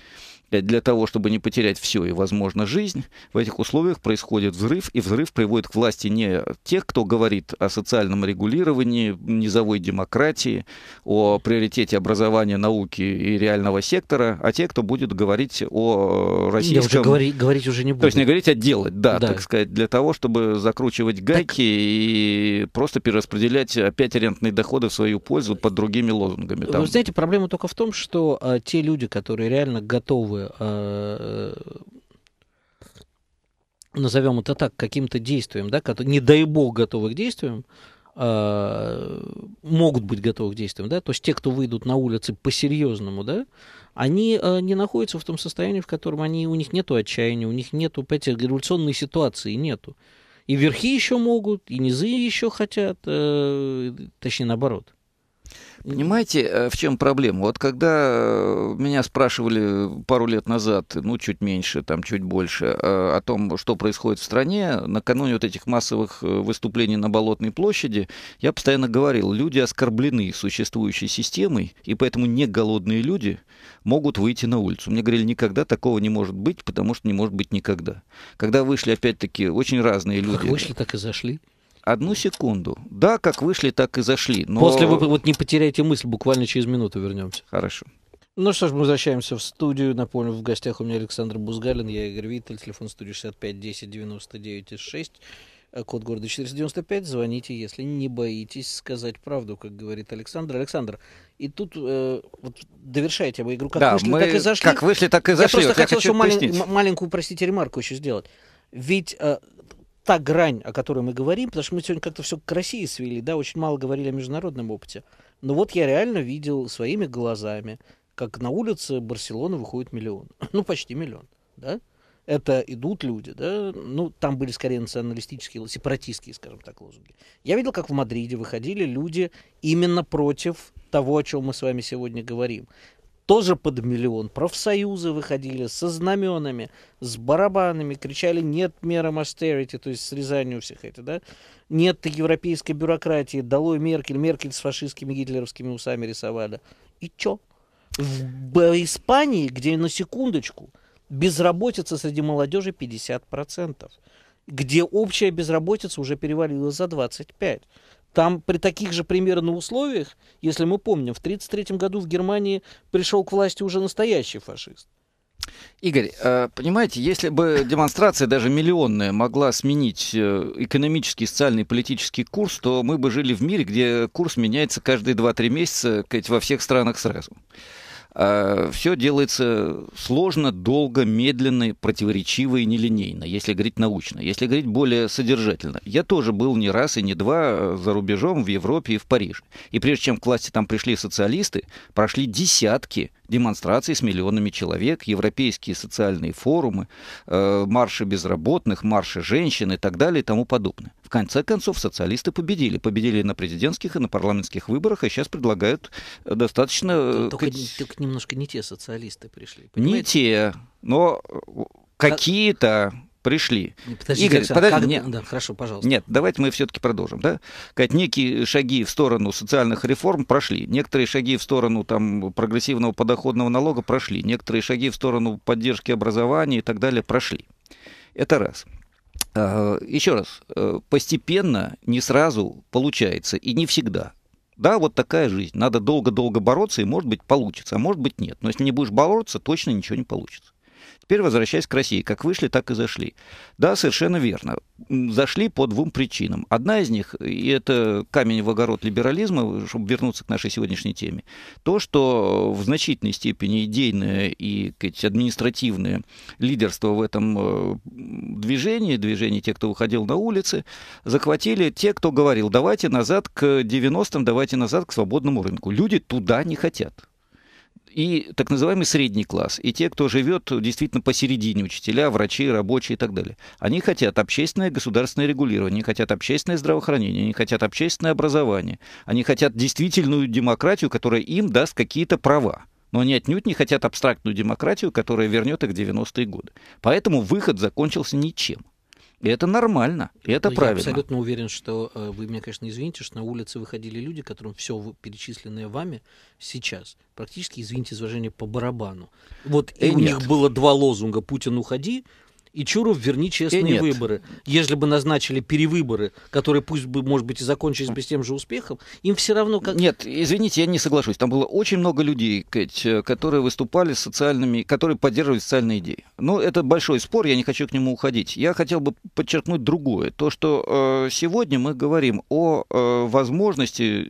Э, для того, чтобы не потерять все и, возможно, жизнь, в этих условиях происходит взрыв, и взрыв приводит к власти не тех, кто говорит о социальном регулировании, низовой демократии, о приоритете образования, науки и реального сектора, а те, кто будет говорить о российском... Э, Я уже говори, говорить уже не буду. То есть не говорить, а делать, да, да, так сказать, для того, чтобы закручивать гайки так... и просто перераспределять опять рентные доходы в свою пользу под другими лозунгами. Там... Вы знаете, проблема только в том, что а, те люди, которые реально готовы бы, а, э, назовем это так, каким-то действием, да, которые не дай бог готовы к действиям, а, могут быть готовы к действиям, да, то есть те, кто выйдут на улицы по-серьезному, да, они а, не находятся в том состоянии, в котором они, у них нету отчаяния, у них нету, понимаете, революционной ситуации нету. И верхи еще могут, и низы еще хотят, э, точнее наоборот. Понимаете, э, в чем проблема? Вот когда э, меня спрашивали пару лет назад, ну, чуть меньше, там, чуть больше, э, о том, что происходит в стране, накануне вот этих массовых выступлений на Болотной площади, я постоянно говорил, люди оскорблены существующей системой, и поэтому не голодные люди могут выйти на улицу. Мне говорили, никогда такого не может быть, потому что не может быть никогда. Когда вышли, опять-таки, очень разные люди. Как вышли, так и зашли. Одну секунду. Да, как вышли, так и зашли. Но... После вы вот не потеряйте мысль, буквально через минуту вернемся. Хорошо. Ну что ж, мы возвращаемся в студию. Напомню, в гостях у меня Александр Бузгалин, я Игорь Виттель, телефон студии 65 10 99 6, код города 495. Звоните, если не боитесь сказать правду, как говорит Александр. Александр, и тут э, вот, довершайте об игру. Как да, вышли, мы... так и зашли. Как вышли, так и зашли. Я просто вот хотел я хочу еще маленькую, простите, ремарку еще сделать. Ведь э, та грань, о которой мы говорим, потому что мы сегодня как-то все к России свели, да, очень мало говорили о международном опыте. Но вот я реально видел своими глазами, как на улице Барселоны выходит миллион. Ну, почти миллион, да? Это идут люди, да? Ну, там были скорее националистические, сепаратистские, скажем так, лозунги. Я видел, как в Мадриде выходили люди именно против того, о чем мы с вами сегодня говорим тоже под миллион. Профсоюзы выходили со знаменами, с барабанами, кричали «нет мерам астерити», то есть срезанию всех этих, да? «Нет европейской бюрократии, долой Меркель, Меркель с фашистскими гитлеровскими усами рисовали». И чё? В Испании, где на секундочку безработица среди молодежи 50%, где общая безработица уже перевалила за 25%. Там при таких же примерно условиях, если мы помним, в 1933 году в Германии пришел к власти уже настоящий фашист. Игорь, э, понимаете, если бы демонстрация даже миллионная могла сменить э, экономический, социальный, политический курс, то мы бы жили в мире, где курс меняется каждые 2-3 месяца во всех странах сразу. Э, все делается сложно, долго, медленно, противоречиво и нелинейно, если говорить научно, если говорить более содержательно. Я тоже был не раз и не два э, за рубежом в Европе и в Париже. И прежде чем к власти там пришли социалисты, прошли десятки демонстрации с миллионами человек, европейские социальные форумы, э, марши безработных, марши женщин и так далее и тому подобное. В конце концов, социалисты победили. Победили на президентских и на парламентских выборах, и а сейчас предлагают э, достаточно... Э, только, только немножко не те социалисты пришли. Понимаете? Не те, но какие-то пришли. Подожди, Игорь, Александр, подожди, как... нет, да, хорошо, пожалуйста. Нет, давайте мы все-таки продолжим, да? Как некие шаги в сторону социальных реформ прошли, некоторые шаги в сторону там прогрессивного подоходного налога прошли, некоторые шаги в сторону поддержки образования и так далее прошли. Это раз. А, Еще раз, э, постепенно, не сразу получается и не всегда. Да, вот такая жизнь. Надо долго-долго бороться, и может быть получится, а может быть нет. Но если не будешь бороться, точно ничего не получится. Теперь возвращаясь к России. Как вышли, так и зашли. Да, совершенно верно. Зашли по двум причинам. Одна из них, э, и это камень в огород либерализма, э, чтобы вернуться к нашей сегодняшней теме, то, что в значительной степени идейное и сказать, административное лидерство в этом э, движении, движении тех, кто выходил на улицы, захватили те, кто говорил, давайте назад к 90-м, давайте назад к свободному рынку. Люди туда не хотят и так называемый средний класс, и те, кто живет действительно посередине, учителя, врачи, рабочие и так далее. Они хотят общественное государственное регулирование, они хотят общественное здравоохранение, они хотят общественное образование, они хотят действительную демократию, которая им даст какие-то права но они отнюдь не хотят абстрактную демократию, которая вернет их в 90-е годы. Поэтому выход закончился ничем. И это нормально, и это Но ну, правильно. Я абсолютно уверен, что э, вы меня, конечно, извините, что на улице выходили люди, которым все перечисленное вами сейчас практически, извините за выражение, по барабану. Вот и, и э, у нет. них было два лозунга «Путин, уходи», и Чуров верни честные и э, выборы. Если бы назначили перевыборы, которые пусть бы, может быть, и закончились бы с тем же успехом, им все равно как... Нет, извините, я не соглашусь. Там было очень много людей, э, которые выступали социальными, которые поддерживали социальные идеи. Но ну, это большой спор, я не хочу к нему уходить. Я хотел бы подчеркнуть другое. То, что э, сегодня мы говорим о возможности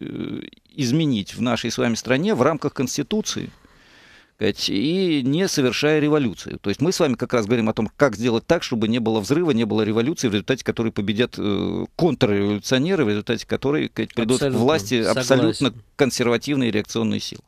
изменить в нашей с вами стране в рамках Конституции – и не совершая революцию. То есть мы с вами как раз говорим о том, как сделать так, чтобы не было взрыва, не было революции, в результате которой победят э, контрреволюционеры, в результате которой придут к власти абсолютно консервативные реакционные силы.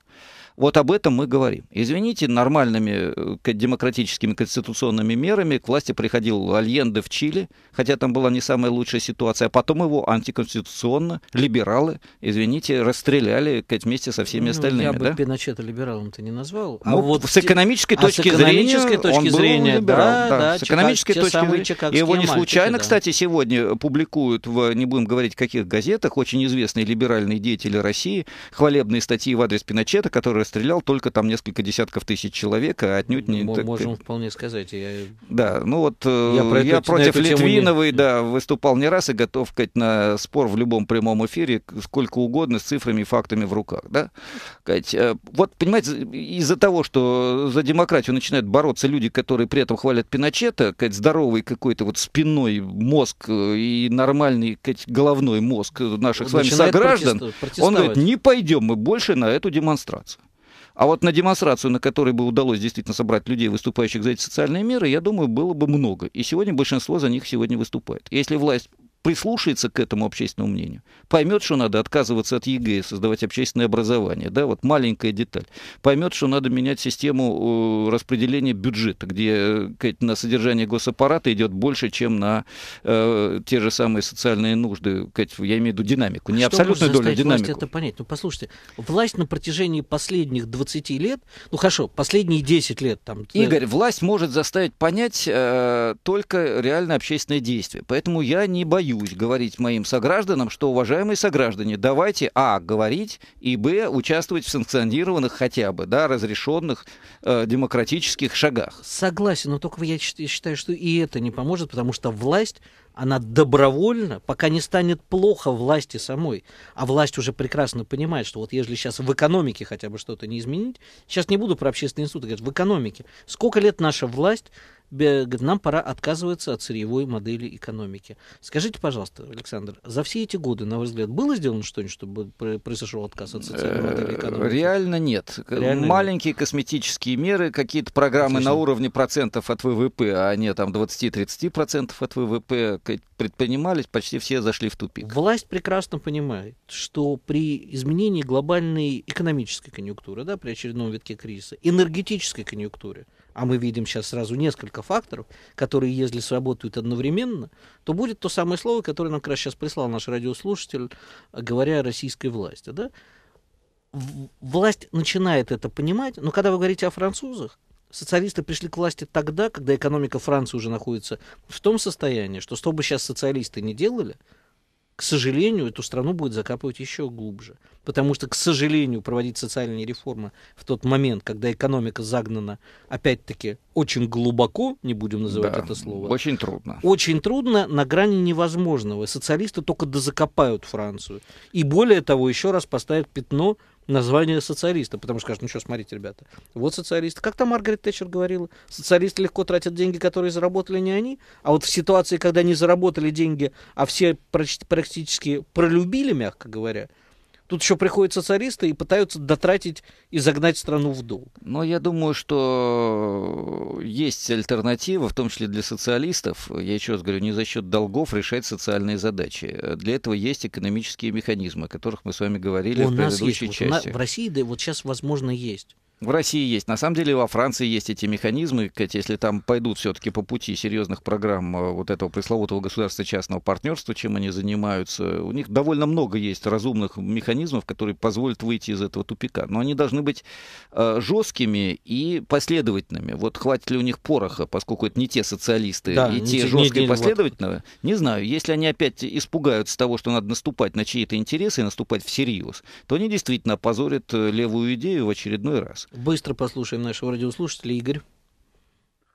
Вот об этом мы говорим. Извините, нормальными э, демократическими конституционными мерами к власти приходил Альенде в Чили, хотя там была не самая лучшая ситуация, а потом его антиконституционно либералы, извините, расстреляли вместе со всеми ну, остальными. Я бы да? Пиночета либералом ты не назвал. А ну, а вот с экономической а точки с экономической зрения точки он зрения, был либерал. Да, да, да, с экономической чека, точки зрения. И Его не случайно, мальчики, кстати, сегодня публикуют в, не будем говорить, каких газетах, очень известные либеральные деятели России, хвалебные статьи в адрес Пиночета, которые расстрелял только там несколько десятков тысяч человек, а отнюдь ну, не... Мы так... можем вполне сказать. Я... Да, ну вот э, я, про я эту, против Литвиновой, не... да, выступал не раз и готов сказать, на спор в любом прямом эфире, сколько угодно, с цифрами и фактами в руках, да. Сказать, э, вот, понимаете, из-за того, что за демократию начинают бороться люди, которые при этом хвалят Пиночета, сказать, здоровый какой-то вот спинной мозг э, и нормальный сказать, головной мозг наших Начинает с вами сограждан, он говорит, не пойдем мы больше на эту демонстрацию. А вот на демонстрацию, на которой бы удалось действительно собрать людей, выступающих за эти социальные меры, я думаю, было бы много. И сегодня большинство за них сегодня выступает. Если власть прислушается к этому общественному мнению, поймет, что надо отказываться от ЕГЭ и создавать общественное образование, да, вот маленькая деталь, поймет, что надо менять систему э, распределения бюджета, где э, на содержание госаппарата идет больше, чем на э, те же самые социальные нужды, я имею в виду динамику, не абсолютную долю, а динамику. это понять? Ну, послушайте, власть на протяжении последних 20 лет, ну, хорошо, последние 10 лет там... Игорь, власть может заставить понять э, только реально общественное действие, поэтому я не боюсь боюсь говорить моим согражданам, что, уважаемые сограждане, давайте, а, говорить, и, б, участвовать в санкционированных хотя бы, да, разрешенных э, демократических шагах. Согласен, но только я считаю, что и это не поможет, потому что власть она добровольно, пока не станет плохо власти самой. А власть уже прекрасно понимает, что вот если сейчас в экономике хотя бы что-то не изменить, сейчас не буду про общественные институты говорить, в экономике. Сколько лет наша власть говорит, нам пора отказываться от сырьевой модели экономики. Скажите, пожалуйста, Александр, за все эти годы, на ваш взгляд, было сделано что-нибудь, чтобы произошел отказ от сырьевой э, модели экономики? Реально нет. Реально Маленькие нет. косметические меры, какие-то программы Отлично. на уровне процентов от ВВП, а не там 20-30% от ВВП предпринимались, почти все зашли в тупик. Власть прекрасно понимает, что при изменении глобальной экономической конъюнктуры, да, при очередном витке кризиса, энергетической конъюнктуре, а мы видим сейчас сразу несколько факторов, которые, если сработают одновременно, то будет то самое слово, которое нам как раз сейчас прислал наш радиослушатель, говоря о российской власти. Да? Власть начинает это понимать, но когда вы говорите о французах, социалисты пришли к власти тогда, когда экономика Франции уже находится в том состоянии, что что бы сейчас социалисты не делали – к сожалению, эту страну будет закапывать еще глубже. Потому что, к сожалению, проводить социальные реформы в тот момент, когда экономика загнана, опять-таки, очень глубоко, не будем называть да, это слово. Очень трудно. Очень трудно, на грани невозможного. Социалисты только дозакопают Францию. И более того, еще раз поставят пятно название социалиста, потому что скажут, ну что, смотрите, ребята, вот социалист, Как там Маргарет Тэтчер говорила? Социалисты легко тратят деньги, которые заработали не они, а вот в ситуации, когда не заработали деньги, а все практически пролюбили, мягко говоря, Тут еще приходят социалисты и пытаются дотратить и загнать страну в долг. Но я думаю, что есть альтернатива, в том числе для социалистов, я еще раз говорю, не за счет долгов решать социальные задачи. Для этого есть экономические механизмы, о которых мы с вами говорили У в предыдущей нас есть. части. Вот в России, да, вот сейчас, возможно, есть в России есть. На самом деле во Франции есть эти механизмы. Кстати, если там пойдут все-таки по пути серьезных программ э, вот этого пресловутого государства-частного партнерства, чем они занимаются, у них довольно много есть разумных механизмов, которые позволят выйти из этого тупика. Но они должны быть э, жесткими и последовательными. Вот хватит ли у них пороха, поскольку это не те социалисты да, и не те жесткие последовательные, вот. не знаю. Если они опять испугаются того, что надо наступать на чьи-то интересы и наступать всерьез, то они действительно опозорят э, левую идею в очередной раз. Быстро послушаем нашего радиослушателя. Игорь.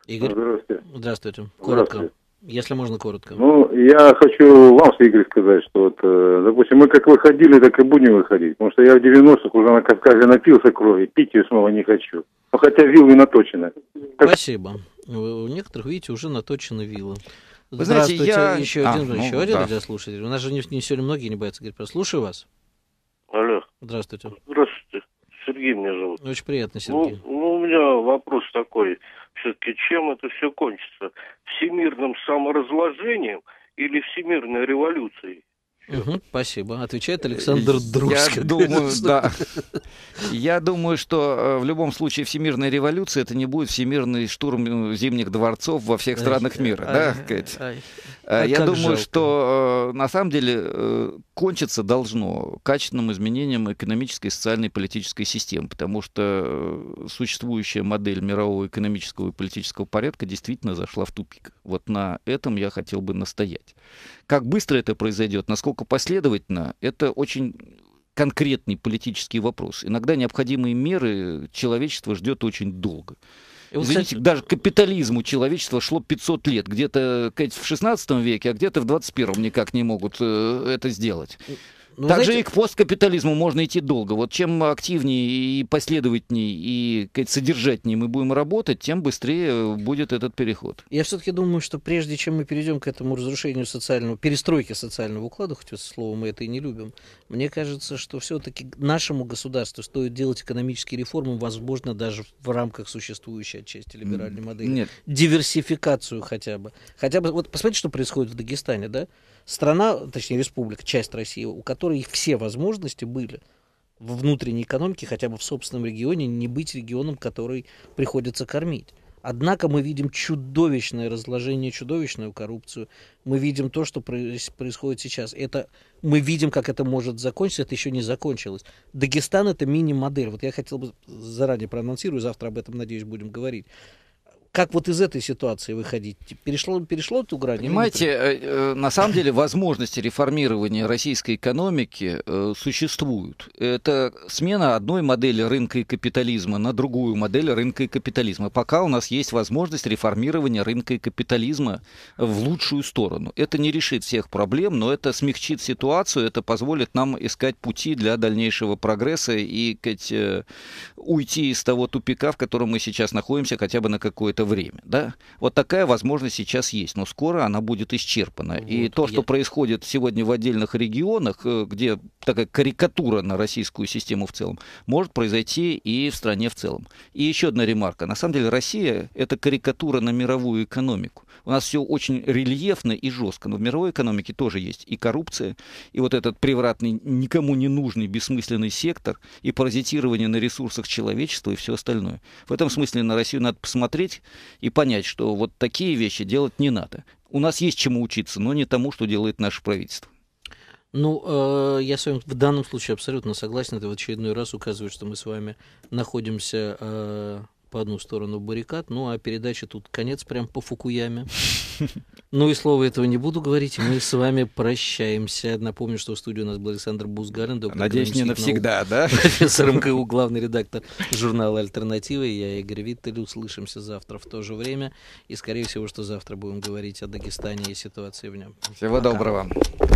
Игорь. Здравствуйте. Здравствуйте. Коротко. Здравствуйте. Если можно коротко. Ну, я хочу вам, Игорь, сказать, что вот, э, допустим, мы как выходили, так и будем выходить. Потому что я в 90-х уже на Кавказе напился крови, пить ее снова не хочу. Но ну, хотя вилы наточены. Как... Спасибо. У некоторых, видите, уже наточены вилы. Вы Здравствуйте. Знаете, я... Еще а, один, ну, еще один да. радиослушатель. У нас же не, не сегодня многие не боятся. Говорит, прослушаю вас. Алло. Здравствуйте. Здравствуйте. Сергей меня зовут. Очень приятно, ну, Сергей. Ну, ну у меня вопрос такой. Все-таки чем это все кончится? Всемирным саморазложением или всемирной революцией? Угу, спасибо. Отвечает э, Александр Дружко. Я думаю, да. Я думаю, что э, в любом случае всемирная революция это не будет всемирный штурм э, зимних дворцов во всех странах мира. да, а Я думаю, что на самом деле кончиться должно качественным изменением экономической, социальной и политической системы, потому что существующая модель мирового экономического и политического порядка действительно зашла в тупик. Вот на этом я хотел бы настоять. Как быстро это произойдет, насколько последовательно, это очень конкретный политический вопрос. Иногда необходимые меры человечество ждет очень долго. И вот, Извините, кстати... даже капитализму человечество шло 500 лет. Где-то в 16 веке, а где-то в 21 никак не могут э, это сделать. Ну, Также знаете... и к посткапитализму можно идти долго. Вот чем активнее и последовательнее и содержательнее мы будем работать, тем быстрее э, будет этот переход. Я все-таки думаю, что прежде чем мы перейдем к этому разрушению социального, перестройке социального уклада, хоть слово мы это и не любим, мне кажется, что все-таки нашему государству стоит делать экономические реформы, возможно, даже в рамках существующей отчасти либеральной модели. Нет. Диверсификацию хотя бы. Хотя бы, вот посмотрите, что происходит в Дагестане, да? страна, точнее республика, часть России, у которой все возможности были в внутренней экономике, хотя бы в собственном регионе, не быть регионом, который приходится кормить. Однако мы видим чудовищное разложение, чудовищную коррупцию. Мы видим то, что происходит сейчас. Это, мы видим, как это может закончиться. Это еще не закончилось. Дагестан – это мини-модель. Вот я хотел бы э, заранее проанонсирую, завтра об этом, надеюсь, будем говорить как вот из этой ситуации выходить? Типа, перешло, перешло эту грань? Понимаете, э, э, на самом деле возможности реформирования российской экономики э, существуют. Это смена одной модели рынка и капитализма на другую модель рынка и капитализма. Пока у нас есть возможность реформирования рынка и капитализма в лучшую сторону. Это не решит всех проблем, но это смягчит ситуацию, это позволит нам искать пути для дальнейшего прогресса и э, уйти из того тупика, в котором мы сейчас находимся хотя бы на какое-то время. Да? Вот такая возможность сейчас есть, но скоро она будет исчерпана. Вот, и то, что происходит сегодня в отдельных регионах, э, где такая карикатура на российскую систему в целом, может произойти и в стране в целом. И еще одна ремарка. На самом деле Россия – это карикатура на мировую экономику у нас все очень рельефно и жестко. Но в мировой экономике тоже есть и коррупция, и вот этот превратный, никому не нужный, бессмысленный сектор, и паразитирование на ресурсах человечества и все остальное. В этом смысле на Россию надо посмотреть и понять, что вот такие вещи делать не надо. У нас есть чему учиться, но не тому, что делает наше правительство. Ну, э, я с вами в данном случае абсолютно согласен. Это в очередной раз указывает, что мы с вами находимся э, по одну сторону баррикад. Ну, а передача тут конец прям по Фукуяме. Ну и слова этого не буду говорить. Мы с вами прощаемся. Напомню, что в студии у нас был Александр Бузгарин. Доктор Надеюсь, не навсегда, наук, да? Профессор МКУ, главный редактор журнала «Альтернатива». Я Игорь Виттель. Услышимся завтра в то же время. И, скорее всего, что завтра будем говорить о Дагестане и ситуации в нем. Всего Пока. доброго.